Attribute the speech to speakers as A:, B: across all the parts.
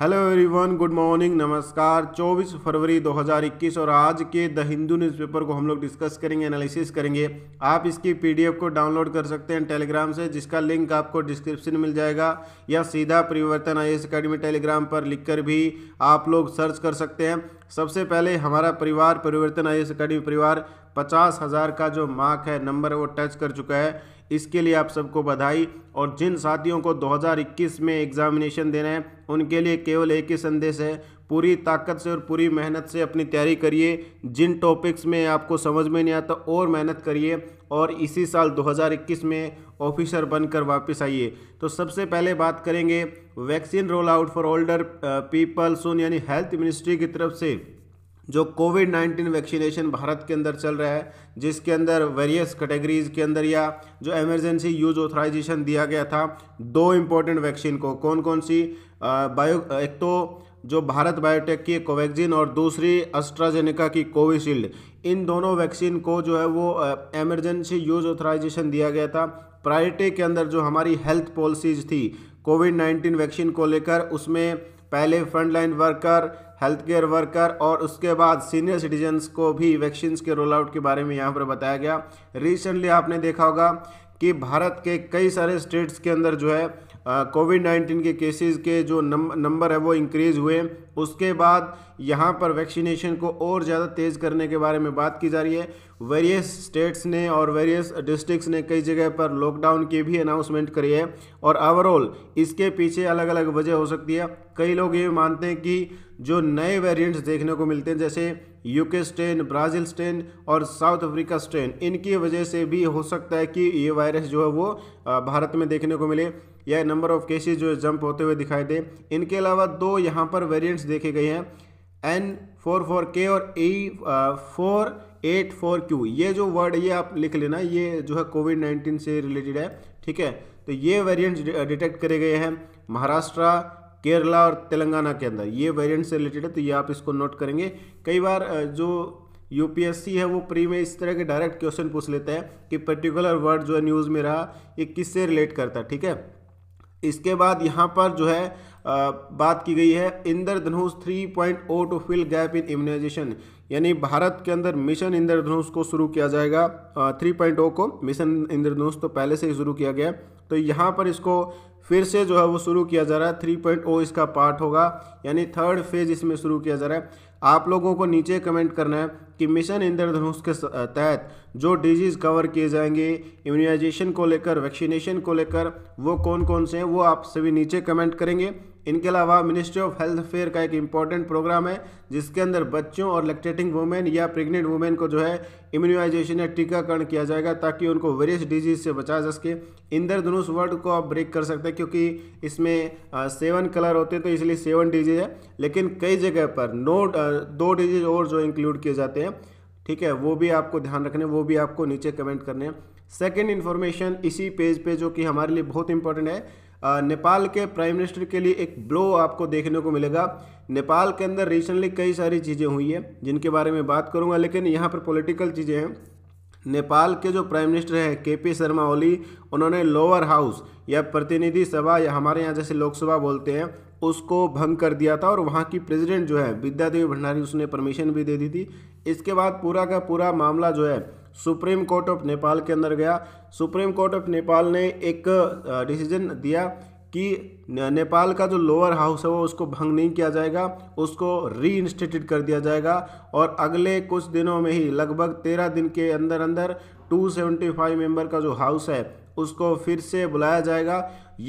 A: hello everyone good morning नमस्कार 24 फरवरी 2021 और आज के द हिंदू न्यूज़पेपर को हम लोग डिस्कस करेंगे एनालिसिस करेंगे आप इसकी पीडीएफ को डाउनलोड कर सकते हैं टेलीग्राम से जिसका लिंक आपको डिस्क्रिप्शन मिल जाएगा या सीधा परिवर्तन आई एस अकेडमी टेलीग्राम पर लिखकर भी आप लोग सर्च कर सकते हैं सबसे पहले हमारा परिवार परिवर्तन आई अकेडमी परिवार पचास हज़ार का जो मार्क है नंबर वो टच कर चुका है इसके लिए आप सबको बधाई और जिन साथियों को 2021 में एग्ज़ामिनेशन देना है उनके लिए केवल एक ही संदेश है पूरी ताकत से और पूरी मेहनत से अपनी तैयारी करिए जिन टॉपिक्स में आपको समझ में नहीं आता और मेहनत करिए और इसी साल 2021 में ऑफिसर बनकर वापस आइए तो सबसे पहले बात करेंगे vaccine roll out for older people सुन यानी हेल्थ मिनिस्ट्री की तरफ से जो कोविड नाइन्टीन वैक्सीनेशन भारत के अंदर चल रहा है जिसके अंदर वेरियस कैटेगरीज के अंदर या जो एमरजेंसी यूज ऑथराइजेशन दिया गया था दो इम्पोर्टेंट वैक्सीन को कौन कौन सी बायो एक तो जो भारत बायोटेक की कोवैक्सीन और दूसरी अस्ट्राजेनिका की कोविशील्ड इन दोनों वैक्सीन को जो है वो एमरजेंसी यूज ऑथराइजेशन दिया गया था प्रायोरिटी के अंदर जो हमारी हेल्थ पॉलिसीज थी कोविड नाइन्टीन वैक्सीन को लेकर उसमें पहले frontline worker health care worker और उसके बाद सीनियर सिटीजन्स को भी वैक्सीन के रोल आउट के बारे में यहाँ पर बताया गया रिसेंटली आपने देखा होगा कि भारत के कई सारे स्टेट्स के अंदर जो है कोविड नाइन्टीन के केसेस के जो नंबर है वो इंक्रीज़ हुए उसके बाद यहाँ पर वैक्सीनेशन को और ज़्यादा तेज़ करने के बारे में बात की जा रही है वेरियस स्टेट्स ने और वेरियस डिस्ट्रिक्ट्स ने कई जगह पर लॉकडाउन की भी अनाउंसमेंट करी है और ओवरऑल इसके पीछे अलग अलग वजह हो सकती है कई लोग ये मानते हैं कि जो नए वेरिएंट्स देखने को मिलते हैं जैसे यूके स्ट्रेन ब्राज़ील स्ट्रेन और साउथ अफ्रीका स्ट्रेन इनकी वजह से भी हो सकता है कि ये वायरस जो है वो भारत में देखने को मिले या नंबर ऑफ केसेज जो जंप होते हुए दिखाई दे इनके अलावा दो यहाँ पर वेरियंट्स देखे गए हैं एन फोर फोर के और A four eight four Q ये जो वर्ड ये आप लिख लेना ये जो है कोविड नाइन्टीन से रिलेटेड है ठीक है तो ये वेरिएंट्स डिटेक्ट करे गए हैं महाराष्ट्र केरला और तेलंगाना के अंदर ये वेरिएंट्स से रिलेटेड है तो ये आप इसको नोट करेंगे कई बार जो यूपीएससी है वो प्री में इस तरह के डायरेक्ट क्वेश्चन पूछ लेते हैं कि पर्टिकुलर वर्ड जो है न्यूज़ में रहा ये किससे रिलेट करता है ठीक है इसके बाद यहाँ पर जो है आ, बात की गई है Indradhanush 3.0 to fill gap in immunisation यानी भारत के अंदर मिशन इंद्रधनुष को शुरू किया जाएगा पॉइंट 3.0 को मिशन इंद्रधनुष तो पहले से ही शुरू किया गया तो यहाँ पर इसको फिर से जो है वो शुरू किया जा रहा है 3.0 इसका पार्ट होगा यानी थर्ड फेज इसमें शुरू किया जा रहा है आप लोगों को नीचे कमेंट करना है कि मिशन इंद्रधनुष के तहत जो डिजीज़ कवर किए जाएंगे इम्यूनाइजेशन को लेकर वैक्सीनेशन को लेकर वो कौन कौन से हैं वो आप सभी नीचे कमेंट करेंगे इनके अलावा मिनिस्ट्री ऑफ हेल्थ फेयर का एक इम्पॉर्टेंट प्रोग्राम है जिसके अंदर बच्चों और लेक्टेटिंग वुमेन या प्रेग्नेंट वुमेन को जो है इम्यूनाइजेशन या टीकाकरण किया जाएगा ताकि उनको वेरियस डिजीज से बचा जा सके इंदर धनुष वर्ड को आप ब्रेक कर सकते हैं क्योंकि इसमें सेवन कलर होते हैं तो इसलिए सेवन डिजीज है लेकिन कई जगह पर नो दो डिजीज और जो इंक्लूड किए जाते हैं ठीक है वो भी आपको ध्यान रखने वो भी आपको नीचे कमेंट करने हैं सेकेंड इन्फॉर्मेशन इसी पेज पे जो कि हमारे लिए बहुत इंपॉर्टेंट है नेपाल के प्राइम मिनिस्टर के लिए एक ब्लो आपको देखने को मिलेगा नेपाल के अंदर रिसेंटली कई सारी चीज़ें हुई है जिनके बारे में बात करूंगा लेकिन यहाँ पर पॉलिटिकल चीज़ें हैं नेपाल के जो प्राइम मिनिस्टर हैं के पी शर्मा ओली उन्होंने लोअर हाउस या प्रतिनिधि सभा या हमारे यहाँ जैसे लोकसभा बोलते हैं उसको भंग कर दिया था और वहाँ की प्रेसिडेंट जो है विद्या देवी भंडारी उसने परमिशन भी दे दी थी इसके बाद पूरा का पूरा मामला जो है सुप्रीम कोर्ट ऑफ नेपाल के अंदर गया सुप्रीम कोर्ट ऑफ नेपाल ने एक डिसीजन दिया कि नेपाल का जो लोअर हाउस है वो उसको भंग नहीं किया जाएगा उसको री इंस्टीट्यूट कर दिया जाएगा और अगले कुछ दिनों में ही लगभग तेरह दिन के अंदर अंदर 275 मेंबर का जो हाउस है उसको फिर से बुलाया जाएगा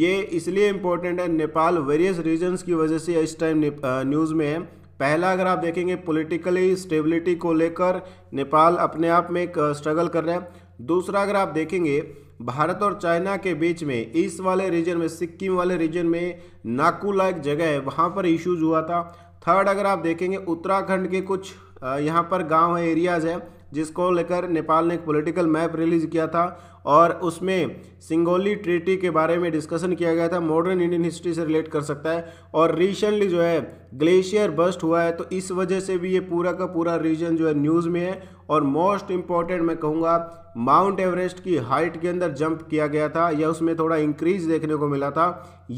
A: ये इसलिए इम्पोर्टेंट है नेपाल वेरियस रीजन्स की वजह से इस टाइम न्यूज़ में है पहला अगर आप देखेंगे पॉलिटिकली स्टेबिलिटी को लेकर नेपाल अपने आप में एक स्ट्रगल कर रहे हैं दूसरा अगर आप देखेंगे भारत और चाइना के बीच में इस वाले रीजन में सिक्किम वाले रीजन में नाकू लायक जगह है वहाँ पर इश्यूज हुआ था थर्ड अगर आप देखेंगे उत्तराखंड के कुछ यहाँ पर गांव है एरियाज है जिसको लेकर नेपाल ने एक पोलिटिकल मैप रिलीज किया था और उसमें सिंगोली ट्रीटी के बारे में डिस्कशन किया गया था मॉडर्न इंडियन हिस्ट्री से रिलेट कर सकता है और रिसेंटली जो है ग्लेशियर बस्ट हुआ है तो इस वजह से भी ये पूरा का पूरा रीजन जो है न्यूज़ में है और मोस्ट इम्पॉर्टेंट मैं कहूँगा माउंट एवरेस्ट की हाइट के अंदर जंप किया गया था या उसमें थोड़ा इंक्रीज देखने को मिला था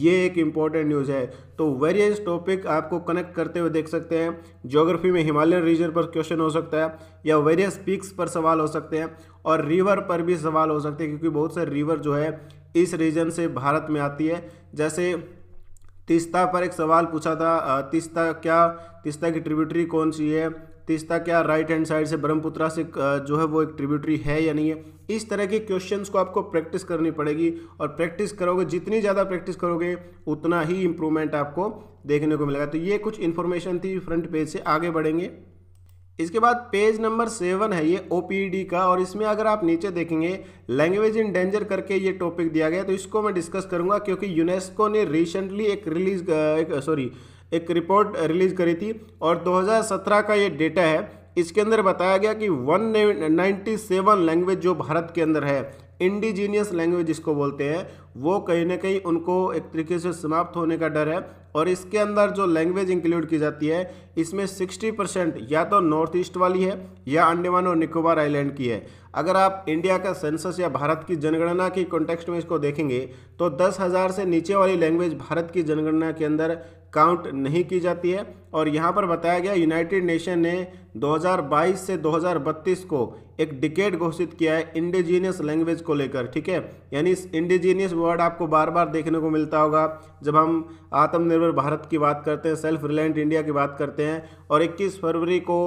A: ये एक इम्पॉर्टेंट न्यूज़ है तो वेरियस टॉपिक आपको कनेक्ट करते हुए देख सकते हैं ज्योग्राफी में हिमालयन रीजन पर क्वेश्चन हो सकता है या वेरियस पीक्स पर सवाल हो सकते हैं और रिवर पर भी सवाल हो सकते हैं क्योंकि बहुत सारे रिवर जो है इस रीजन से भारत में आती है जैसे तिस्ता पर एक सवाल पूछा था तिस्ता क्या तिस्ता की ट्रिब्यूटरी कौन सी है तिस्ता क्या राइट हैंड साइड से ब्रह्मपुत्रा से जो है वो एक ट्रिब्यूटरी है या नहीं है इस तरह के क्वेश्चंस को आपको प्रैक्टिस करनी पड़ेगी और प्रैक्टिस करोगे जितनी ज़्यादा प्रैक्टिस करोगे उतना ही इम्प्रूवमेंट आपको देखने को मिलेगा तो ये कुछ इन्फॉर्मेशन थी फ्रंट पेज से आगे बढ़ेंगे इसके बाद पेज नंबर सेवन है ये ओ e का और इसमें अगर आप नीचे देखेंगे लैंग्वेज इन डेंजर करके ये टॉपिक दिया गया तो इसको मैं डिस्कस करूंगा क्योंकि यूनेस्को ने रिसेंटली एक रिलीज सॉरी एक रिपोर्ट रिलीज करी थी और 2017 का ये डेटा है इसके अंदर बताया गया कि 197 लैंग्वेज जो भारत के अंदर है इंडिजीनियस लैंग्वेज जिसको बोलते हैं वो कहीं ना कहीं उनको एक तरीके से समाप्त होने का डर है और इसके अंदर जो लैंग्वेज इंक्लूड की जाती है इसमें 60 परसेंट या तो नॉर्थ ईस्ट वाली है या अंडमान और निकोबार आइलैंड की है अगर आप इंडिया का सेंसस या भारत की जनगणना की कॉन्टेक्स्ट में इसको देखेंगे तो दस हज़ार से नीचे वाली लैंग्वेज भारत की जनगणना के अंदर काउंट नहीं की जाती है और यहाँ पर बताया गया यूनाइटेड नेशन ने 2022 से 2032 को एक डिकेट घोषित किया है इंडिजीनियस लैंग्वेज को लेकर ठीक है यानी इंडिजीनियस वर्ड आपको बार बार देखने को मिलता होगा जब हम आत्मनिर्भर भारत की बात करते हैं सेल्फ रिलायंट इंडिया की बात करते हैं और 21 फरवरी को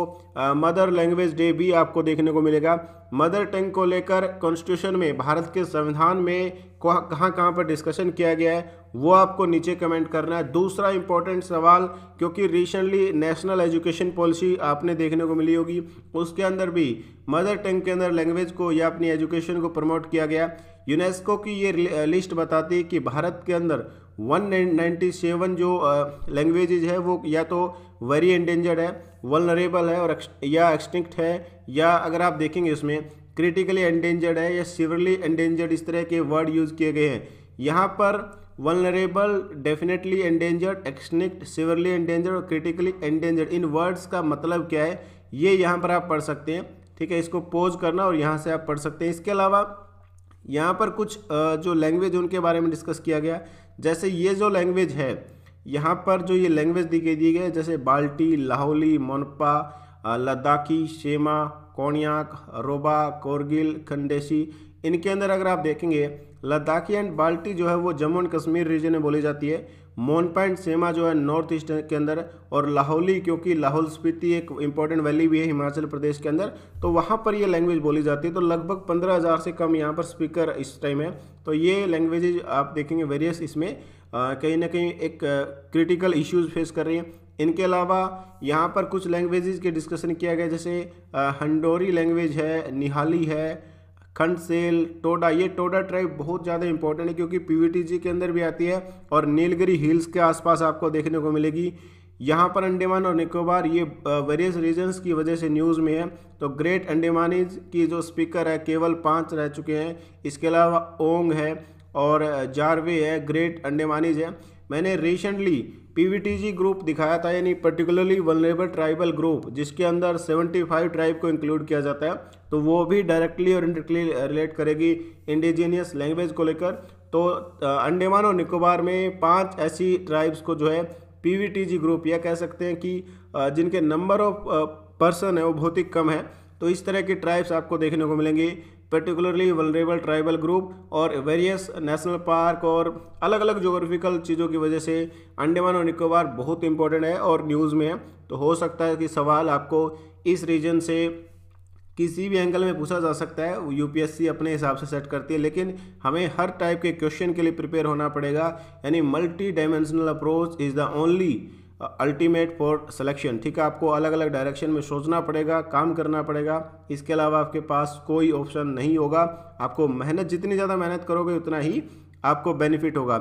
A: मदर लैंग्वेज डे भी आपको देखने को मिलेगा मदर टंग को लेकर कॉन्स्टिट्यूशन में भारत के संविधान में कहाँ कहाँ पर डिस्कशन किया गया है वो आपको नीचे कमेंट करना है दूसरा इंपॉर्टेंट सवाल क्योंकि रिसेंटली नेशनल एजुकेशन पॉलिसी आपने देखने को मिली होगी उसके अंदर भी मदर टंग के अंदर लैंग्वेज को या अपनी एजुकेशन को प्रमोट किया गया यूनेस्को की ये लिस्ट बताती है कि भारत के अंदर 197 जो लैंग्वेजेज है वो या तो वेरी एंडेंजर्ड है वनरेबल है और या एक्सटिंक्ट है या अगर आप देखेंगे इसमें क्रिटिकली एंडेंजर्ड है या सिवरली एंडेंजर्ड इस तरह के वर्ड यूज़ किए गए हैं यहाँ पर vulnerable definitely endangered extinct severely endangered और क्रिटिकली एंडेंजर्ड इन वर्ड्स का मतलब क्या है ये यहाँ पर आप पढ़ सकते हैं ठीक है इसको पोज करना और यहाँ से आप पढ़ सकते हैं इसके अलावा यहाँ पर कुछ जो लैंग्वेज उनके बारे में डिस्कस किया गया जैसे ये जो लैंग्वेज है यहाँ पर जो ये लैंग्वेज दिखाई दी गई है जैसे बाल्टी लाहौली मोनपा लद्दाखी शेमा कोणियाक रोबा कोरगिल खंडेसी इनके अंदर अगर आप देखेंगे लद्दाखी एंड बाल्टी जो है वो जम्मू एंड कश्मीर रीजन में बोली जाती है मोनपैंट सेमा जो है नॉर्थ ईस्ट के अंदर और लाहौली क्योंकि लाहौल स्पीति एक इंपॉर्टेंट वैली भी है हिमाचल प्रदेश के अंदर तो वहाँ पर ये लैंग्वेज बोली जाती है तो लगभग पंद्रह हज़ार से कम यहाँ पर स्पीकर इस टाइम है तो ये लैंग्वेजेज आप देखेंगे वेरियस इसमें कहीं ना कहीं एक क्रिटिकल इश्यूज फेस कर रही हैं इनके अलावा यहाँ पर कुछ लैंग्वेजेज के डिस्कशन किया गया जैसे हंडोरी लैंग्वेज है निहाली है खंडसेल टोडा ये टोडा ट्राइब बहुत ज़्यादा इंपॉर्टेंट है क्योंकि पीवीटीजी के अंदर भी आती है और नीलगिरी हिल्स के आसपास आपको देखने को मिलेगी यहाँ पर अंडेमान और निकोबार ये वेरियस रीजन्स की वजह से न्यूज़ में है तो ग्रेट अंडेमानीज की जो स्पीकर है केवल पाँच रह चुके हैं इसके अलावा ओंग है और जारवे है ग्रेट अंडेमानीज है मैंने रिसेंटली पीवीटीजी ग्रुप दिखाया था यानी पर्टिकुलरली वनरेबल ट्राइबल ग्रुप जिसके अंदर 75 ट्राइब को इंक्लूड किया जाता है तो वो भी डायरेक्टली और इंडली रिलेट करेगी इंडिजीनियस लैंग्वेज को लेकर तो अंडेमान और निकोबार में पांच ऐसी ट्राइब्स को जो है पीवीटीजी ग्रुप या कह सकते हैं कि जिनके नंबर ऑफ पर्सन है वो बहुत ही कम है तो इस तरह की ट्राइब्स आपको देखने को मिलेंगी पर्टिकुलरली वलरेबल ट्राइबल ग्रुप और वेरियस नेशनल पार्क और अलग अलग जोग्राफिकल चीज़ों की वजह से अंडमान और निकोबार बहुत इंपॉर्टेंट है और न्यूज़ में है तो हो सकता है कि सवाल आपको इस रीजन से किसी भी एंगल में पूछा जा सकता है यूपीएससी अपने हिसाब से सेट करती है लेकिन हमें हर टाइप के क्वेश्चन के लिए प्रिपेयर होना पड़ेगा यानी multi dimensional approach is the only ultimate for selection ठीक है आपको अलग अलग डायरेक्शन में सोचना पड़ेगा काम करना पड़ेगा इसके अलावा आपके पास कोई ऑप्शन नहीं होगा आपको मेहनत जितनी ज़्यादा मेहनत करोगे उतना ही आपको बेनिफिट होगा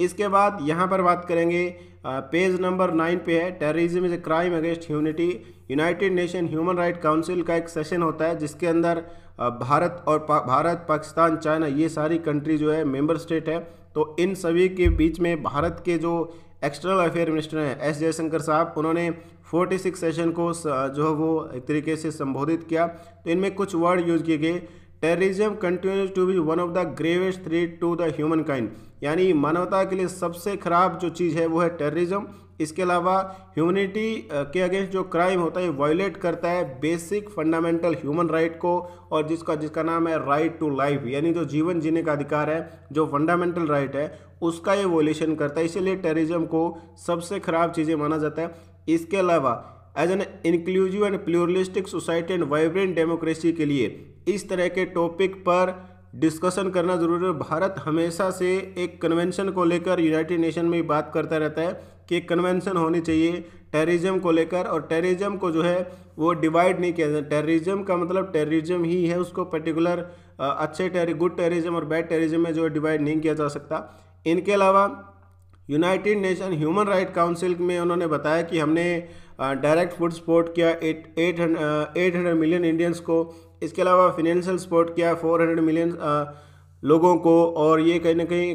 A: इसके बाद यहाँ पर बात करेंगे पेज नंबर नाइन पे है terrorism is a crime against humanity United Nation human right council का एक सेशन होता है जिसके अंदर भारत और पा, भारत पाकिस्तान चाइना ये सारी कंट्री जो है मेंबर स्टेट है तो इन सभी के बीच में भारत के जो एक्सटर्नल अफेयर मिनिस्टर हैं एस जयशंकर साहब उन्होंने 46 सेशन को जो है वो एक तरीके से संबोधित किया तो इनमें कुछ वर्ड यूज किए गए terrorism continues to be one of the gravest threat to the humankind यानी मानवता के लिए सबसे खराब जो चीज़ है वो है टेररिज्म इसके अलावा ह्यूमनिटी के अगेंस्ट जो क्राइम होता है वायोलेट करता है बेसिक फंडामेंटल ह्यूमन राइट को और जिसका जिसका नाम है राइट टू लाइफ यानी जो जीवन जीने का अधिकार है जो फंडामेंटल राइट है उसका ये वोलेशन करता है इसीलिए टेररिज्म को सबसे खराब चीज़ें माना जाता है इसके अलावा as an inclusive and pluralistic society and vibrant democracy के लिए इस तरह के टॉपिक पर डिस्कशन करना जरूरी है भारत हमेशा से एक कन्वेंशन को लेकर यूनाइटेड नेशन में बात करता रहता है कि एक कन्वेंशन होनी चाहिए टेररिज्म को लेकर और टेररिज्म को जो है वो डिवाइड नहीं किया जाए टेररिज्म का मतलब टेररिज्म ही है उसको पर्टिकुलर अच्छे टेरि गुड टेररिज्म और बैड टेररिज्म में जो है डिवाइड नहीं किया जा सकता इनके अलावा United Nation human right Council में उन्होंने बताया कि हमने डायरेक्ट फूड सपोर्ट किया eight eight eight hundred million Indians को इसके अलावा फिनेंशियल सपोर्ट किया फोर हंड्रेड मिलियन लोगों को और ये कहीं ना कहीं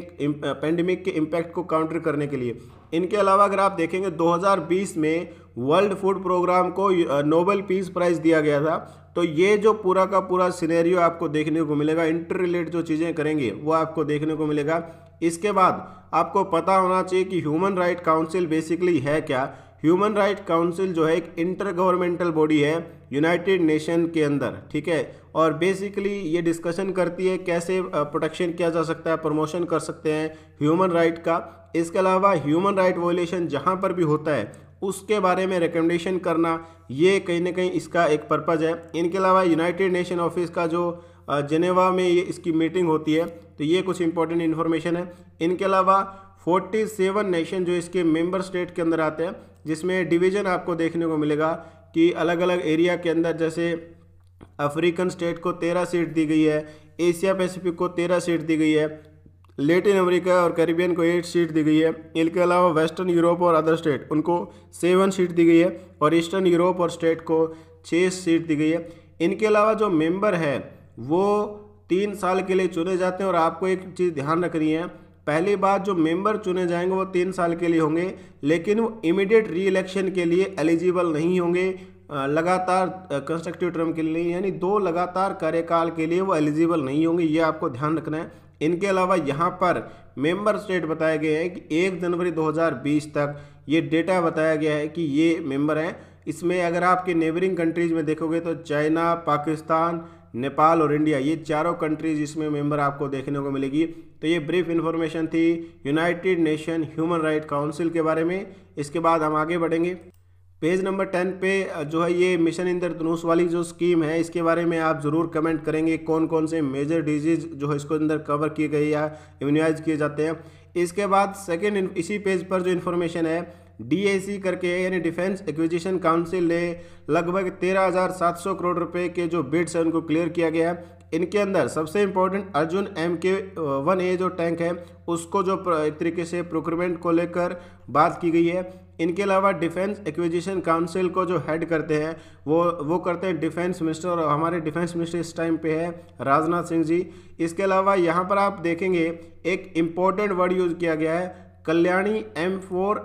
A: पेंडेमिक के इम्पैक्ट को काउंटर करने के लिए इनके अलावा अगर आप देखेंगे 2020 में वर्ल्ड फूड प्रोग्राम को नोबेल पीस प्राइज़ दिया गया था तो ये जो पूरा का पूरा सिनेरियो आपको देखने को मिलेगा इंटर रिलेट जो चीज़ें करेंगे वो आपको देखने को मिलेगा इसके बाद आपको पता होना चाहिए कि ह्यूमन राइट काउंसिल बेसिकली है क्या ह्यूमन राइट काउंसिल जो है एक इंटर गवर्नमेंटल बॉडी है यूनाइटेड नेशन के अंदर ठीक है और बेसिकली ये डिस्कशन करती है कैसे प्रोटेक्शन किया जा सकता है प्रमोशन कर सकते हैं ह्यूमन राइट का इसके अलावा ह्यूमन राइट वोलेशन जहाँ पर भी होता है उसके बारे में रिकमेंडेशन करना ये कहीं ना कहीं इसका एक पर्पज़ है इनके अलावा यूनाइटेड नेशन ऑफिस का जो जेनेवा में ये इसकी मीटिंग होती है तो ये कुछ इंपॉर्टेंट इन्फॉर्मेशन है इनके अलावा 47 नेशन जो इसके मेंबर स्टेट के अंदर आते हैं जिसमें डिवीज़न आपको देखने को मिलेगा कि अलग अलग एरिया के अंदर जैसे अफ्रीकन स्टेट को तेरह सीट दी गई है एशिया पैसिफिक को तेरह सीट दी गई है लेटिन अमेरिका और कैरिबियन को एट सीट दी गई है इनके अलावा वेस्टर्न यूरोप और अदर स्टेट उनको सेवन सीट दी गई है और ईस्टर्न यूरोप और स्टेट को छः सीट दी गई है इनके अलावा जो मेंबर है वो तीन साल के लिए चुने जाते हैं और आपको एक चीज़ ध्यान रखनी है पहली बात जो मेंबर चुने जाएंगे वो तीन साल के लिए होंगे लेकिन वो इमिडिएट री इलेक्शन के लिए एलिजिबल नहीं होंगे लगातार कंस्ट्रक्टिव टर्म के लिए यानी दो लगातार कार्यकाल के लिए वो एलिजिबल नहीं होंगे ये आपको ध्यान रखना है इनके अलावा यहाँ पर मेंबर स्टेट बताए गए हैं कि एक जनवरी 2020 तक ये डेटा बताया गया है कि ये मेंबर हैं इसमें अगर आपके नेबरिंग कंट्रीज़ में देखोगे तो चाइना पाकिस्तान नेपाल और इंडिया ये चारों कंट्रीज इसमें मेंबर आपको देखने को मिलेगी तो ये ब्रीफ इन्फॉर्मेशन थी United Nation human right Council के बारे में इसके बाद हम आगे बढ़ेंगे पेज नंबर टेन पे जो है ये मिशन इंद्रधनुष वाली जो स्कीम है इसके बारे में आप ज़रूर कमेंट करेंगे कौन कौन से मेजर डिजीज जो है इसको अंदर कवर किए गए या इम्यूनाइज किए जाते हैं इसके बाद सेकेंड इसी पेज पर जो इन्फॉर्मेशन है डी करके यानी डिफेंस एक्विजिशन काउंसिल ने लगभग तेरह हज़ार सात सौ करोड़ रुपए के जो बिड्स हैं उनको क्लियर किया गया है इनके अंदर सबसे important Arjun M K one A जो टैंक है उसको जो एक तरीके से प्रोक्रमेंट को लेकर बात की गई है इनके अलावा डिफेंस एक्विजिशन काउंसिल को जो हेड करते हैं वो वो करते हैं डिफेंस मिनिस्टर और हमारे डिफेंस मिनिस्टर इस टाइम पे है राजनाथ सिंह जी इसके अलावा यहाँ पर आप देखेंगे एक इम्पोर्टेंट वर्ड यूज़ किया गया है कल्याणी एम फोर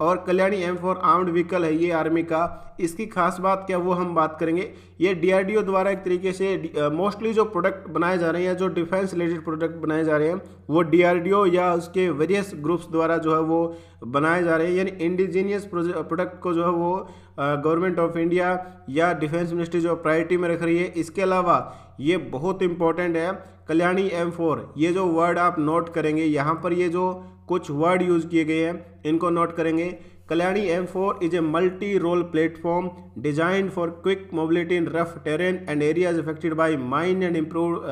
A: और Kalyani M four armed vehicle है ये आर्मी का इसकी खास बात क्या वो हम बात करेंगे ये डीआरडीओ द्वारा एक तरीके से मोस्टली जो प्रोडक्ट बनाए जा रहे हैं या जो डिफेंस रिलेटेड प्रोडक्ट बनाए जा रहे हैं वो डीआरडीओ या उसके वेरियस ग्रुप्स द्वारा जो है वो बनाए जा रहे हैं यानी इंडिजीनियस प्रोडक्ट को जो है वो गवर्नमेंट ऑफ इंडिया या डिफेंस मिनिस्ट्री जो प्रायोरिटी में रख रही है इसके अलावा ये बहुत इंपॉर्टेंट है कल्याणी एम फोर ये जो वर्ड आप नोट करेंगे यहाँ पर ये जो कुछ वर्ड यूज किए गए हैं इनको नोट करेंगे Kalyani M four is a multi role platform design for quick mobility in rough terrain and areas affected by mine and improve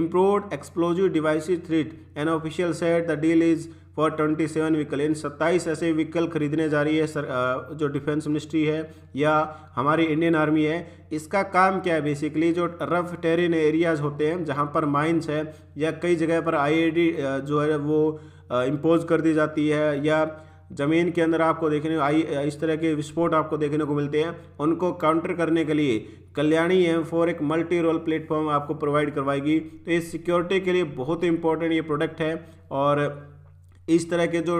A: improve explosive device threat an official set the deal is for twenty seven vehicle इन सत्ताईस ऐसे vehicle खरीदने जा रही है sir, uh, जो defence ministry है या हमारी इंडियन आर्मी है इसका काम क्या है बेसिकली जो रफ टेरिन एरियाज होते हैं जहाँ पर माइन्स है या कई जगह पर डी uh, जो है वो इम्पोज कर दी जाती है या ज़मीन के अंदर आपको देखने आई इस तरह के विस्फोट आपको देखने को मिलते हैं उनको काउंटर करने के लिए कल्याणी एम फोर एक मल्टी रोल प्लेटफॉर्म आपको प्रोवाइड करवाएगी तो ये सिक्योरिटी के लिए बहुत ही इंपॉर्टेंट ये प्रोडक्ट है और इस तरह के जो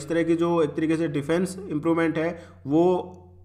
A: इस तरह की जो एक तरीके से डिफेंस इम्प्रूवमेंट है वो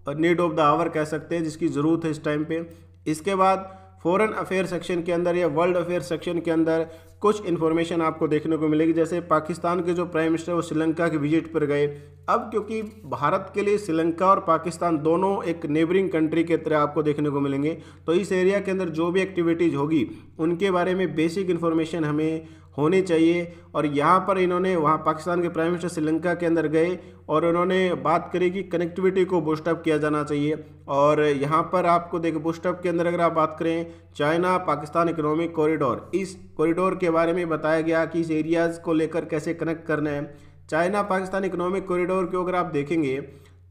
A: नीड ऑफ द आवर कह सकते हैं जिसकी ज़रूरत है इस टाइम पर इसके बाद फ़ॉरेन अफेयर सेक्शन के अंदर या वर्ल्ड अफेयर सेक्शन के अंदर कुछ इन्फॉर्मेशन आपको देखने को मिलेगी जैसे पाकिस्तान के जो प्राइम मिनिस्टर वो श्रीलंका के विजिट पर गए अब क्योंकि भारत के लिए श्रीलंका और पाकिस्तान दोनों एक नेबरिंग कंट्री के तरह आपको देखने को मिलेंगे तो इस एरिया के अंदर जो भी एक्टिविटीज़ होगी उनके बारे में बेसिक इन्फॉर्मेशन हमें होनी चाहिए और यहाँ पर इन्होंने वहाँ पाकिस्तान के प्राइम मिनिस्टर श्रीलंका के अंदर गए और उन्होंने बात करी कि कनेक्टिविटी को बूस्टअप किया जाना चाहिए और यहाँ पर आपको देखें बूस्टअप के अंदर अगर आप बात करें चाइना पाकिस्तान इकोनॉमिक कॉरिडोर इस कॉरिडोर के बारे में बताया गया कि इस एरियाज़ को लेकर कैसे कनेक्ट करना है चाइना पाकिस्तान इकोनॉमिक कॉरिडोर को अगर आप देखेंगे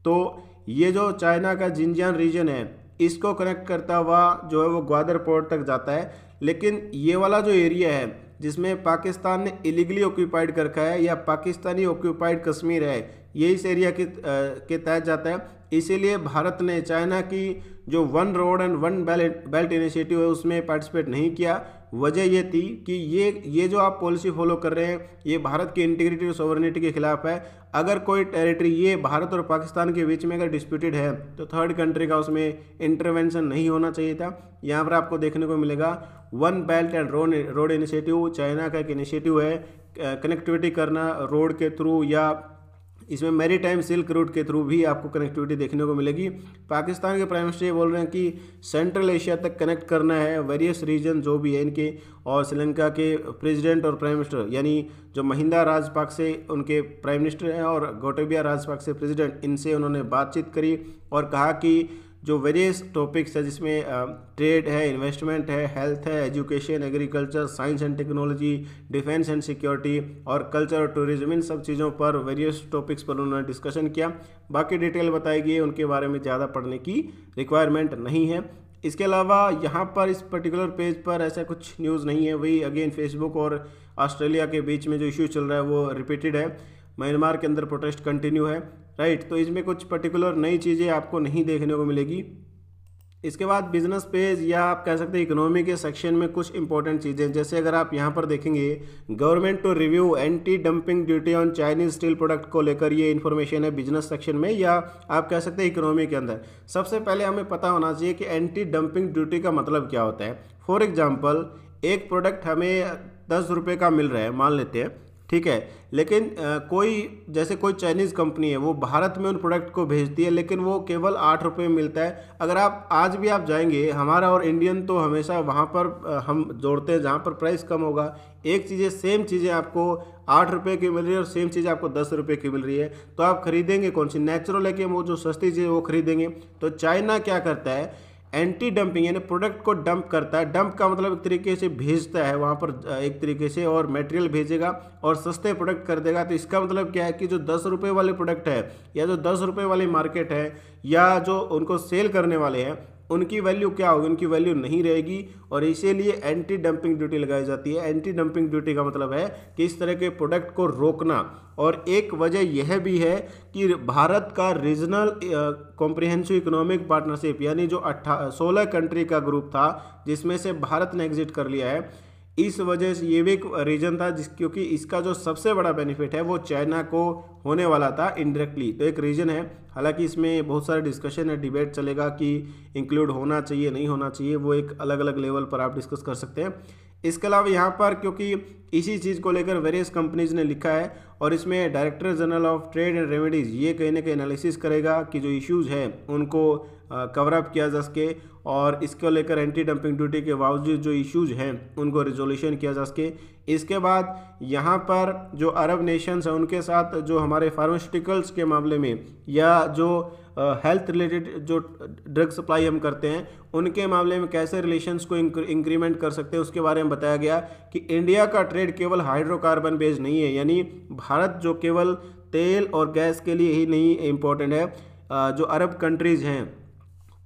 A: तो ये जो चाइना का जिंजियान रीजन है इसको कनेक्ट करता हुआ जो है वो ग्वादर पोर्ट तक जाता है लेकिन ये वाला जो एरिया है जिसमें पाकिस्तान ने इलीगली ऑक्यूपाइड कर रखा है या पाकिस्तानी ऑक्यूपाइड कश्मीर है ये इस एरिया के के तहत जाता है इसीलिए भारत ने चाइना की जो one road and one belt initiative है उसमें पार्टिसिपेट नहीं किया वजह ये थी कि ये ये जो आप पॉलिसी फॉलो कर रहे हैं ये भारत की इंटीग्रिटी और सोवरनिटी के खिलाफ है अगर कोई टेरिटरी ये भारत और पाकिस्तान के बीच में अगर डिस्प्यूटेड है तो थर्ड कंट्री का उसमें इंटरवेंशन नहीं होना चाहिए था यहाँ पर आपको देखने को मिलेगा one belt and road road initiative China का एक इनिशिएटिव है कनेक्टिविटी करना रोड के थ्रू या इसमें मेरी टाइम सिल्क रूट के थ्रू भी आपको कनेक्टिविटी देखने को मिलेगी पाकिस्तान के प्राइम मिनिस्टर ये बोल रहे हैं कि सेंट्रल एशिया तक कनेक्ट करना है वेरियस रीजन जो भी है इनके और श्रीलंका के प्रेसिडेंट और प्राइम मिनिस्टर यानी जो महिंदा राजपाक से उनके प्राइम मिनिस्टर हैं और गोटेबिया राजपाक से प्रेजिडेंट इनसे उन्होंने बातचीत करी और कहा कि जो वेरियस टॉपिक्स है जिसमें ट्रेड है इन्वेस्टमेंट है हेल्थ है education agriculture science and technology defence and security और कल्चर और टूरिज्म इन सब चीज़ों पर वेरियस टॉपिक्स पर उन्होंने डिस्कशन किया बाकी डिटेल बताई गई उनके बारे में ज़्यादा पढ़ने की रिक्वायरमेंट नहीं है इसके अलावा यहाँ पर इस पर्टिकुलर पेज पर ऐसा कुछ न्यूज़ नहीं है वही अगेन फेसबुक और ऑस्ट्रेलिया के बीच में जो इश्यू चल रहा है वो रिपीटेड है म्यांमार के अंदर प्रोटेस्ट कंटिन्यू है राइट तो इसमें कुछ पर्टिकुलर नई चीज़ें आपको नहीं देखने को मिलेगी इसके बाद बिजनेस पेज या आप कह सकते हैं इकोनॉमी के सेक्शन में कुछ इंपॉर्टेंट चीज़ें जैसे अगर आप यहाँ पर देखेंगे government to review anti dumping duty on Chinese steel product को लेकर ये इन्फॉर्मेशन है बिजनेस सेक्शन में या आप कह सकते हैं इकोनॉमी के अंदर सबसे पहले हमें पता होना चाहिए कि एंटी डंपिंग ड्यूटी का मतलब क्या होता है फॉर एग्जाम्पल एक प्रोडक्ट हमें दस रुपये का मिल रहा है मान लेते हैं ठीक है लेकिन कोई जैसे कोई चाइनीज़ कंपनी है वो भारत में उन प्रोडक्ट को भेजती है लेकिन वो केवल आठ रुपये में मिलता है अगर आप आज भी आप जाएंगे हमारा और इंडियन तो हमेशा वहाँ पर हम जोड़ते हैं जहाँ पर प्राइस कम होगा एक चीज़ें सेम चीज़ें आपको आठ रुपये की मिल रही है और सेम चीज़ आपको दस रुपये की मिल रही है तो आप खरीदेंगे कौन सी नेचुरल है कि वो जो सस्ती चीज़ वो खरीदेंगे तो चाइना क्या करता है एंटी डंपिंग यानी प्रोडक्ट को डंप करता है डंप का मतलब एक तरीके से भेजता है वहाँ पर एक तरीके से और मटेरियल भेजेगा और सस्ते प्रोडक्ट कर देगा तो इसका मतलब क्या है कि जो दस रुपये वाले प्रोडक्ट है या जो दस रुपये वाली मार्केट है या जो उनको सेल करने वाले हैं उनकी वैल्यू क्या होगी उनकी वैल्यू नहीं रहेगी और इसीलिए एंटी डंपिंग ड्यूटी लगाई जाती है एंटी डंपिंग ड्यूटी का मतलब है कि इस तरह के प्रोडक्ट को रोकना और एक वजह यह भी है कि भारत का रीजनल कॉम्प्रिहेंसिव इकोनॉमिक पार्टनरशिप यानी जो अट्ठा सोलह कंट्री का ग्रुप था जिसमें से भारत ने एग्जिट कर लिया है इस वजह से ये भी एक रीज़न था जिस क्योंकि इसका जो सबसे बड़ा बेनिफिट है वो चाइना को होने वाला था इनडायरेक्टली तो एक रीज़न है हालांकि इसमें बहुत सारे डिस्कशन है डिबेट चलेगा कि इंक्लूड होना चाहिए नहीं होना चाहिए वो एक अलग अलग लेवल पर आप डिस्कस कर सकते हैं इसके अलावा यहाँ पर क्योंकि इसी चीज़ को लेकर वेरियस कंपनीज ने लिखा है और इसमें director general of trade and remedies ये कहीं ना कहीं एनालिसिस करेगा कि जो इश्यूज़ हैं उनको कवरअप किया जा सके और इसको लेकर एंटी डंपिंग ड्यूटी के बावजूद जो इश्यूज हैं उनको रिजोल्यूशन किया जा सके इसके बाद यहाँ पर जो अरब नेशंस हैं उनके साथ जो हमारे फार्मास्यूटिकल्स के मामले में या जो हेल्थ रिलेटेड जो ड्रग सप्लाई हम करते हैं उनके मामले में कैसे रिलेशंस को इंक्रीमेंट कर सकते हैं उसके बारे में बताया गया कि इंडिया का ट्रेड केवल हाइड्रोकार्बन बेस्ड नहीं है यानी भारत जो केवल तेल और गैस के लिए ही नहीं इम्पोर्टेंट है जो अरब कंट्रीज़ हैं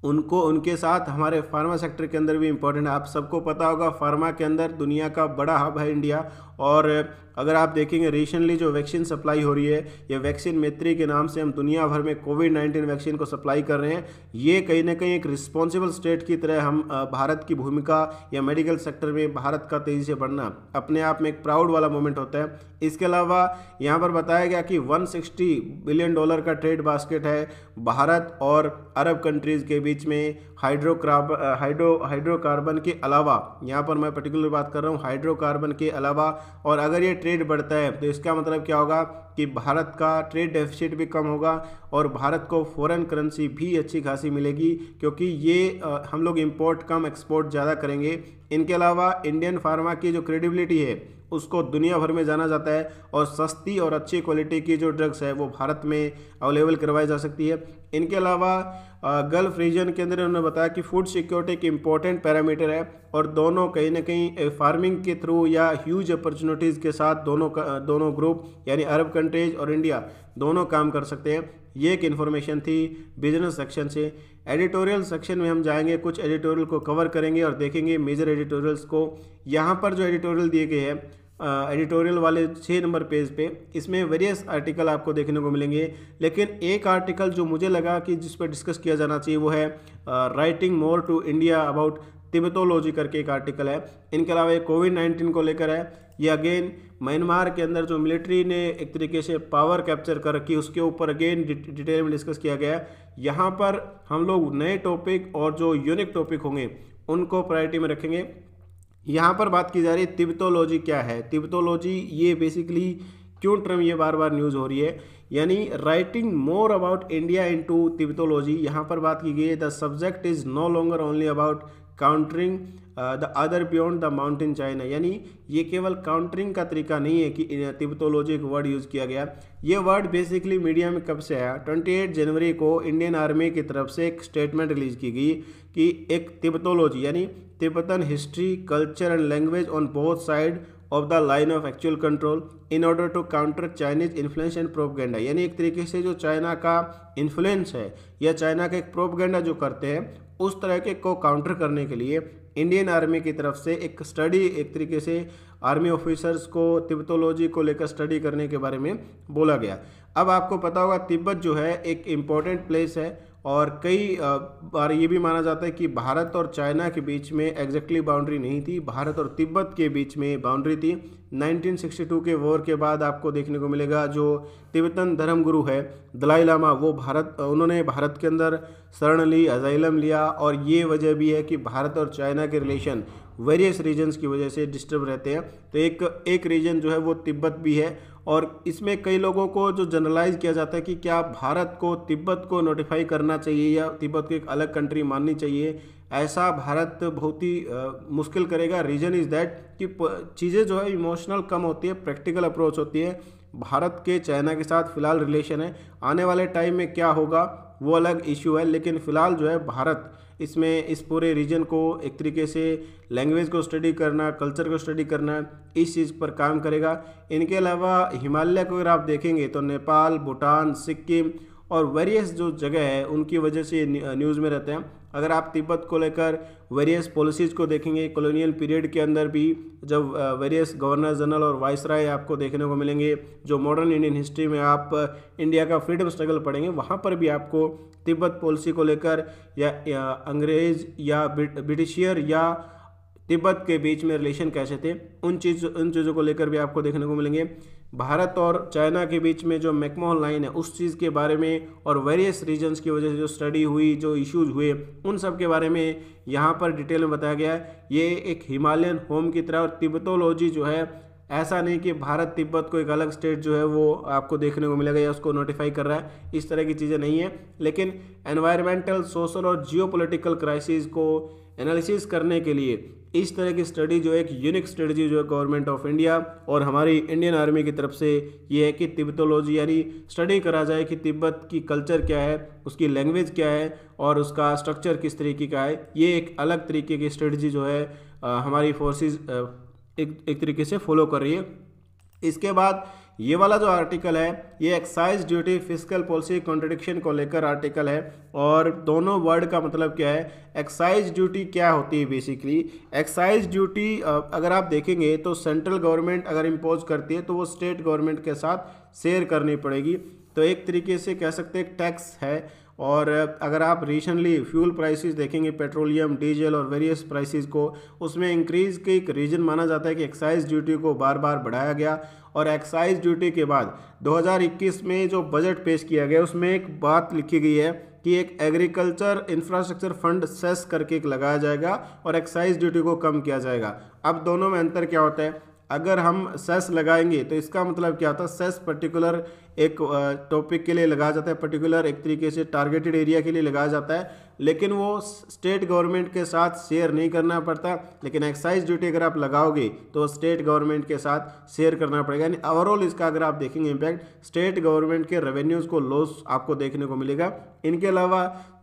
A: उनको उनके साथ हमारे फार्मा सेक्टर के अंदर भी इम्पोर्टेंट है आप सबको पता होगा फार्मा के अंदर दुनिया का बड़ा हब है इंडिया और अगर आप देखेंगे रिसेंटली जो वैक्सीन सप्लाई हो रही है ये वैक्सीन मैत्री के नाम से हम दुनिया भर में कोविड नाइन्टीन वैक्सीन को सप्लाई कर रहे हैं ये कहीं ना कहीं एक रिस्पॉन्सिबल स्टेट की तरह हम भारत की भूमिका या मेडिकल सेक्टर में भारत का तेज़ी से बढ़ना अपने आप में एक प्राउड वाला मोमेंट होता है इसके अलावा यहाँ पर बताया गया कि वन बिलियन डॉलर का ट्रेड बास्केट है भारत और अरब कंट्रीज़ के बीच में हाइड्रोक्राब हाइड्रो हाइड्रोकार्बन के अलावा यहाँ पर मैं पर्टिकुलर बात कर रहा हूँ हाइड्रोकार्बन के अलावा और अगर ये ट्रेड बढ़ता है तो इसका मतलब क्या होगा कि भारत का ट्रेड डेफिसिट भी कम होगा और भारत को फॉरेन करेंसी भी अच्छी खासी मिलेगी क्योंकि ये हम लोग इम्पोर्ट कम एक्सपोर्ट ज़्यादा करेंगे इनके अलावा इंडियन फार्मा की जो क्रेडिबिलिटी है उसको दुनिया भर में जाना जाता है और सस्ती और अच्छी क्वालिटी की जो ड्रग्स है वो भारत में अवेलेबल करवाई जा सकती है इनके अलावा गल्फ रीजन के अंदर उन्होंने बताया कि फूड सिक्योरिटी एक इम्पॉर्टेंट पैरामीटर है और दोनों कहीं ना कहीं फार्मिंग के थ्रू या ह्यूज अपॉर्चुनिटीज़ के साथ दोनों दोनों ग्रुप यानी अरब कंट्रीज और इंडिया दोनों काम कर सकते हैं ये एक इन्फॉर्मेशन थी बिजनेस सेक्शन से एडिटोरियल सेक्शन में हम जाएंगे कुछ एडिटोरियल को कवर करेंगे और देखेंगे मेजर एडिटोरियल्स को यहाँ पर जो एडिटोरियल दिए गए हैं एडिटोरियल वाले छः नंबर पेज पे इसमें वेरियस आर्टिकल आपको देखने को मिलेंगे लेकिन एक आर्टिकल जो मुझे लगा कि जिस पर डिस्कस किया जाना चाहिए वो है writing more to India about Tibetology करके एक आर्टिकल है इनके अलावा ये कोविड नाइन्टीन को लेकर है ये अगेन म्यांमार के अंदर जो मिलिट्री ने एक तरीके से पावर कैप्चर कर रखी उसके ऊपर अगेन डिटेल में डिस्कस किया गया यहाँ पर हम लोग नए टॉपिक और जो यूनिक टॉपिक होंगे उनको प्रायोरिटी में रखेंगे यहाँ पर बात की जा रही है तिब्तोलॉजी क्या है तिब्तोलॉजी ये बेसिकली क्यों ट्रम ये बार बार न्यूज़ हो रही है यानी writing more about India in to Tibetology यहाँ पर बात की गई है the subject is no longer only about countering the other beyond the mountain China यानी ये केवल काउंटरिंग का तरीका नहीं है कि तिब्तोलॉजी एक वर्ड यूज़ किया गया ये वर्ड बेसिकली मीडिया में कब से आया 28 जनवरी को इंडियन आर्मी की तरफ से एक स्टेटमेंट रिलीज की गई कि एक तिब्तोलॉजी यानी Tibetan history culture and language on both side of the line of actual control in order to counter Chinese influence and propaganda यानी एक तरीके से जो चाइना का इन्फ्लुएंस है या चाइना का एक प्रोपगेंडा जो करते हैं उस तरह के को काउंटर करने के लिए इंडियन आर्मी की तरफ से एक स्टडी एक तरीके से आर्मी ऑफिसर्स को तिब्बतोलॉजी को लेकर स्टडी करने के बारे में बोला गया अब आपको पता होगा तिब्बत जो है एक इम्पॉर्टेंट प्लेस है और कई बार ये भी माना जाता है कि भारत और चाइना के बीच में एग्जैक्टली बाउंड्री नहीं थी भारत और तिब्बत के बीच में बाउंड्री थी 1962 के वॉर के बाद आपको देखने को मिलेगा जो तिब्बतन धर्म गुरु है दलाई लामा वो भारत उन्होंने भारत के अंदर शरण ली अजाइलम लिया और ये वजह भी है कि भारत और चाइना के रिलेशन वेरियस रीजन्स की वजह से डिस्टर्ब रहते हैं तो एक एक रीजन जो है वो तिब्बत भी है और इसमें कई लोगों को जो जनरलाइज किया जाता है कि क्या भारत को तिब्बत को नोटिफाई करना चाहिए या तिब्बत को एक अलग कंट्री माननी चाहिए ऐसा भारत बहुत ही मुश्किल करेगा रीजन इज़ दैट कि चीज़ें जो है इमोशनल कम होती है प्रैक्टिकल अप्रोच होती है भारत के चाइना के साथ फ़िलहाल रिलेशन है आने वाले टाइम में क्या होगा वो अलग इश्यू है लेकिन फ़िलहाल जो है भारत इसमें इस पूरे रीजन को एक तरीके से लैंग्वेज को स्टडी करना कल्चर को स्टडी करना इस चीज़ पर काम करेगा इनके अलावा हिमालय को अगर आप देखेंगे तो नेपाल भूटान सिक्किम और वेरियस जो जगह है उनकी वजह से न्यूज़ में रहते हैं अगर आप तिब्बत को लेकर वेरियस पॉलिसीज़ को देखेंगे कॉलोनियल पीरियड के अंदर भी जब वेरियस गवर्नर जनरल और वाइस राय आपको देखने को मिलेंगे जो मॉडर्न इंडियन हिस्ट्री में आप इंडिया का फ्रीडम स्ट्रगल पढ़ेंगे वहाँ पर भी आपको तिब्बत पॉलिसी को लेकर या, या अंग्रेज या ब्रिटिशियर या तिब्बत के बीच में रिलेशन कैसे थे उन चीज़ उन चीज़ों को लेकर भी आपको देखने को मिलेंगे भारत और चाइना के बीच में जो मैकमोहन लाइन है उस चीज़ के बारे में और वेरियस रीजन्स की वजह से जो स्टडी हुई जो इश्यूज हुए उन सब के बारे में यहाँ पर डिटेल में बताया गया है ये एक हिमालयन होम की तरह और तिब्बतोलॉजी जो है ऐसा नहीं कि भारत तिब्बत को एक अलग स्टेट जो है वो आपको देखने को मिलेगा या उसको नोटिफाई कर रहा है इस तरह की चीज़ें नहीं है लेकिन एनवायरमेंटल सोशल और जियो क्राइसिस को एनालिसिस करने के लिए इस तरह की स्टडी जो एक यूनिक स्ट्रेटजी जो है गवर्नमेंट ऑफ इंडिया और हमारी इंडियन आर्मी की तरफ से ये है कि तिब्बतोलॉजी यानी स्टडी करा जाए कि तिब्बत की कल्चर क्या है उसकी लैंग्वेज क्या है और उसका स्ट्रक्चर किस तरीके का है ये एक अलग तरीके की स्ट्रेटजी जो है हमारी फोर्सेज एक एक तरीके से फॉलो कर रही है इसके बाद ये वाला जो आर्टिकल है ये excise duty fiscal policy contradiction को लेकर आर्टिकल है और दोनों वर्ड का मतलब क्या है एक्साइज ड्यूटी क्या होती है बेसिकली एक्साइज ड्यूटी अगर आप देखेंगे तो सेंट्रल गवर्नमेंट अगर इम्पोज करती है तो वो स्टेट गवर्नमेंट के साथ शेयर करनी पड़ेगी तो एक तरीके से कह सकते हैं टैक्स है और अगर आप रिसेंटली फ्यूल प्राइसेस देखेंगे पेट्रोलियम डीजल और वेरियस प्राइसेस को उसमें इंक्रीज़ के एक रीज़न माना जाता है कि एक्साइज ड्यूटी को बार बार बढ़ाया गया और एक्साइज ड्यूटी के बाद 2021 में जो बजट पेश किया गया उसमें एक बात लिखी गई है कि एक एग्रीकल्चर इंफ्रास्ट्रक्चर फंड सेस करके एक लगाया जाएगा और एक्साइज ड्यूटी को कम किया जाएगा अब दोनों में अंतर क्या होता है अगर हम सेस लगाएंगे तो इसका मतलब क्या होता है सेस पर्टिकुलर एक टॉपिक के लिए लगाया जाता है पर्टिकुलर एक तरीके से टारगेटेड एरिया के लिए लगाया जाता है लेकिन वो स्टेट गवर्नमेंट के साथ शेयर नहीं करना पड़ता लेकिन एक्साइज ड्यूटी अगर आप लगाओगे तो स्टेट गवर्नमेंट के साथ शेयर करना पड़ेगा यानी ओवरऑल इसका अगर आप देखेंगे इम्पैक्ट स्टेट गवर्नमेंट के रेवेन्यूज़ को लॉस आपको देखने को मिलेगा इनके अलावा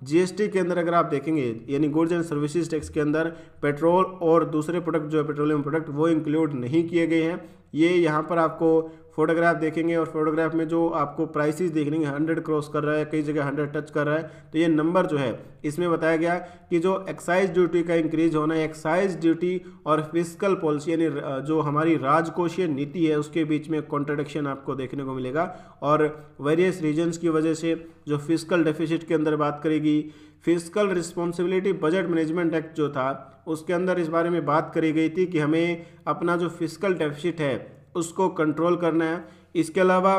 A: जीएसटी के अंदर अगर आप देखेंगे यानी गुड्स एंड सर्विसेज टैक्स के अंदर पेट्रोल और दूसरे प्रोडक्ट जो है पेट्रोलियम प्रोडक्ट वो इंक्लूड नहीं किए गए हैं ये यहाँ पर आपको फोटोग्राफ देखेंगे और फोटोग्राफ में जो आपको प्राइसेस देखेंगे हंड्रेड क्रॉस कर रहा है कई जगह हंड्रेड टच कर रहा है तो ये नंबर जो है इसमें बताया गया कि जो एक्साइज ड्यूटी का इंक्रीज होना है एक्साइज ड्यूटी और फिजिकल पॉलिसी यानी जो हमारी राजकोषीय नीति है उसके बीच में कॉन्ट्रोडक्शन आपको देखने को मिलेगा और वेरियस रीजन्स की वजह से जो फिजिकल डेफिसिट के अंदर बात करेगी fiscal responsibility budget management act जो था उसके अंदर इस बारे में बात करी गई थी कि हमें अपना जो फिजिकल डेफिसिट है उसको कंट्रोल करना है इसके अलावा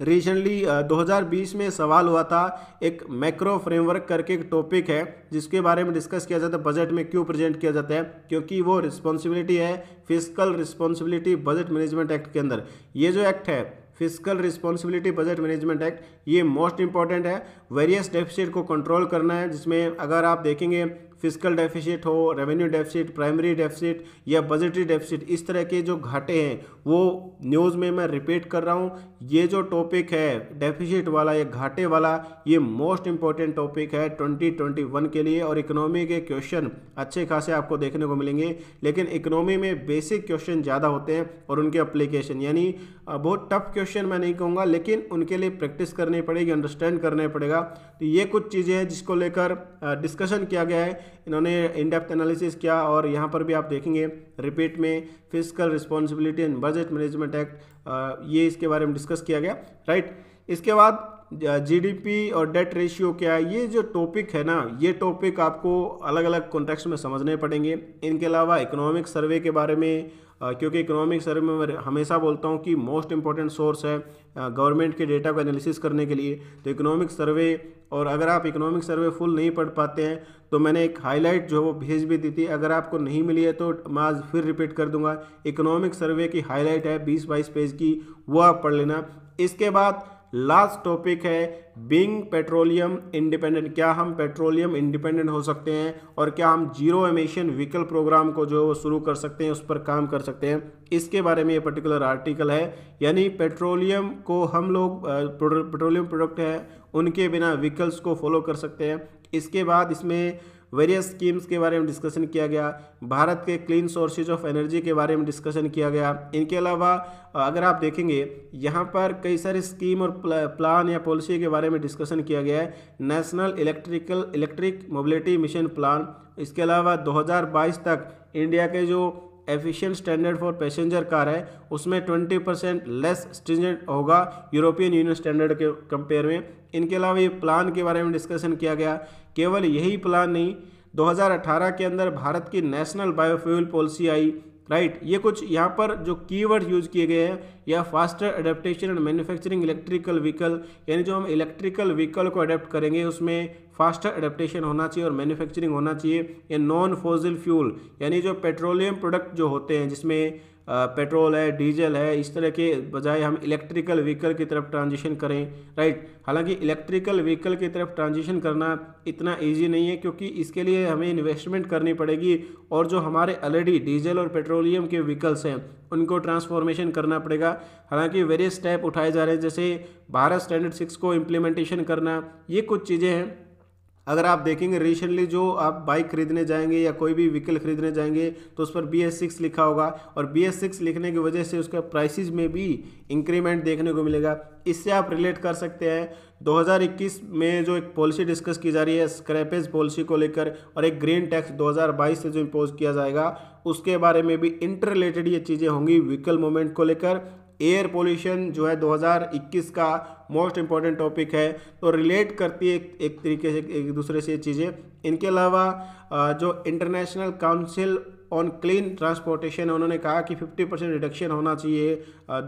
A: रिसेंटली 2020 में सवाल हुआ था एक मैक्रो फ्रेमवर्क करके एक टॉपिक है जिसके बारे में डिस्कस किया जाता है बजट में क्यों प्रेजेंट किया जाता है क्योंकि वो रिस्पॉन्सिबिलिटी है fiscal responsibility budget management act के अंदर ये जो एक्ट है fiscal responsibility budget management act ये मोस्ट इंपॉर्टेंट है वेरियस डेफिसिट को कंट्रोल करना है जिसमें अगर आप देखेंगे फिजिकल डेफिसिट हो रेवेन्यू डेफिसिट प्राइमरी डेफिसिट या बजटरी डेफिसिट इस तरह के जो घाटे हैं वो न्यूज़ में मैं रिपीट कर रहा हूँ ये जो टॉपिक है डेफिसिट वाला या घाटे वाला ये मोस्ट इंपॉर्टेंट टॉपिक है 2021 के लिए और इकोनॉमी के क्वेश्चन अच्छे खासे आपको देखने को मिलेंगे लेकिन इकोनॉमी में बेसिक क्वेश्चन ज़्यादा होते हैं और उनके अप्लीकेशन यानी बहुत टफ क्वेश्चन मैं नहीं कहूँगा लेकिन उनके लिए प्रैक्टिस करनी पड़ेगी अंडरस्टैंड करना पड़ेगा तो ये कुछ चीज़ें हैं जिसको लेकर डिस्कशन किया गया है इन्होंने इन डेप्थ एनालिसिस किया और यहाँ पर भी आप देखेंगे रिपीट में fiscal responsibility and budget management act ये इसके बारे में डिस्कस किया गया राइट इसके बाद जीडीपी और डेट रेशियो क्या है ये जो टॉपिक है ना ये टॉपिक आपको अलग अलग कॉन्टेक्स्ट में समझने पड़ेंगे इनके अलावा इकोनॉमिक सर्वे के बारे में क्योंकि इकोनॉमिक सर्वे में मैं हमेशा बोलता हूँ कि मोस्ट इंपॉर्टेंट सोर्स है गवर्नमेंट के डेटा को एनालिसिस करने के लिए तो इकोनॉमिक सर्वे और अगर आप इकोनॉमिक सर्वे फुल नहीं पढ़ पाते हैं तो मैंने एक हाईलाइट जो वो भेज भी दी थी अगर आपको नहीं मिली है तो मैं आज फिर रिपीट कर दूंगा इकोनॉमिक सर्वे की हाईलाइट है बीस बाईस पेज की वो आप पढ़ लेना इसके बाद लास्ट टॉपिक है बिंग पेट्रोलियम इंडिपेंडेंट क्या हम पेट्रोलियम इंडिपेंडेंट हो सकते हैं और क्या हम जीरो एमिशन व्हीकल प्रोग्राम को जो शुरू कर सकते हैं उस पर काम कर सकते हैं इसके बारे में ये पर्टिकुलर आर्टिकल है यानी पेट्रोलियम को हम लोग पेट्रोलियम प्रोडक्ट है उनके बिना व्हीकल्स को फॉलो कर सकते हैं इसके बाद इसमें वेरियस स्कीम्स के बारे में डिस्कशन किया गया भारत के क्लीन सोर्सेज ऑफ एनर्जी के बारे में डिस्कशन किया गया इनके अलावा अगर आप देखेंगे यहाँ पर कई सारे स्कीम और प्लान या पॉलिसी के बारे में डिस्कशन किया गया है national electrical electric mobility mission plan इसके अलावा 2022 तक इंडिया के जो efficient standard for passenger car है उसमें ट्वेंटी परसेंट लेस स्ट्रिजेंट होगा यूरोपियन यूनियन स्टैंडर्ड के कंपेयर में इनके अलावा ये प्लान के बारे में डिस्कशन किया गया केवल यही प्लान नहीं 2018 के अंदर भारत की नेशनल बायोफ्यूल पॉलिसी आई राइट ये कुछ यहाँ पर जो कीवर्ड यूज किए गए हैं या faster adaptation and manufacturing electrical vehicle यानी जो हम इलेक्ट्रिकल व्हीकल को अडेप्ट करेंगे उसमें फास्टर अडेप्टेशन होना चाहिए और मैन्युफैक्चरिंग होना चाहिए या नॉन फोजिल फ्यूल यानी जो पेट्रोलियम प्रोडक्ट जो होते हैं जिसमें पेट्रोल है डीजल है इस तरह के बजाय हम इलेक्ट्रिकल व्हीकल की तरफ ट्रांजिशन करें राइट हालांकि इलेक्ट्रिकल व्हीकल की तरफ ट्रांजिशन करना इतना ईजी नहीं है क्योंकि इसके लिए हमें इन्वेस्टमेंट करनी पड़ेगी और जो हमारे ऑलरेडी डीजल और पेट्रोलियम के व्हीकल्स हैं उनको ट्रांसफॉर्मेशन करना पड़ेगा हालांकि वेरियस स्टेप उठाए जा रहे हैं जैसे भारत स्टैंडर्ड सिक्स को इम्प्लीमेंटेशन करना ये कुछ चीज़ें हैं अगर आप देखेंगे रिसेंटली जो आप बाइक खरीदने जाएंगे या कोई भी व्हीकल खरीदने जाएंगे तो उस पर बी एस सिक्स लिखा होगा और बी एस सिक्स लिखने की वजह से उसके प्राइसिस में भी इंक्रीमेंट देखने को मिलेगा इससे आप रिलेट कर सकते हैं 2021 में जो एक पॉलिसी डिस्कस की जा रही है स्क्रैपेज पॉलिसी को लेकर और एक ग्रीन टैक्स 2022 से जो इम्पोज किया जाएगा उसके बारे में भी इंटर रिलेटेड ये चीज़ें होंगी व्हीकल मूवमेंट को लेकर एयर पोल्यूशन जो है 2021 का मोस्ट इम्पॉर्टेंट टॉपिक है तो रिलेट करती है एक, एक तरीके से एक दूसरे से चीज़ें इनके अलावा जो international council on clean transportation उन्होंने कहा कि 50 परसेंट रिडक्शन होना चाहिए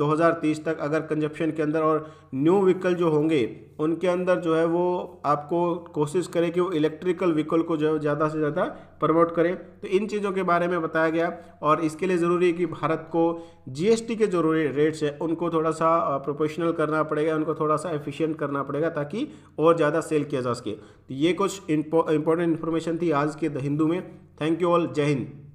A: 2030 तक अगर कंजप्शन के अंदर और न्यू व्हीकल जो होंगे उनके अंदर जो है वो आपको कोशिश करें कि वो इलेक्ट्रिकल व्हीकल को जो है ज़्यादा से ज़्यादा प्रमोट करें तो इन चीज़ों के बारे में बताया गया और इसके लिए ज़रूरी है कि भारत को जी के जो रेट्स हैं उनको थोड़ा सा प्रोफेशनल करना पड़ेगा उनको थोड़ा सा एफिशियंट करना पड़ेगा ताकि और ज़्यादा सेल किया जा सके तो ये कुछ इंपॉर्टेंट इन्फॉर्मेशन थी आज के द हिंदू में थैंक यू ऑल जय हिंद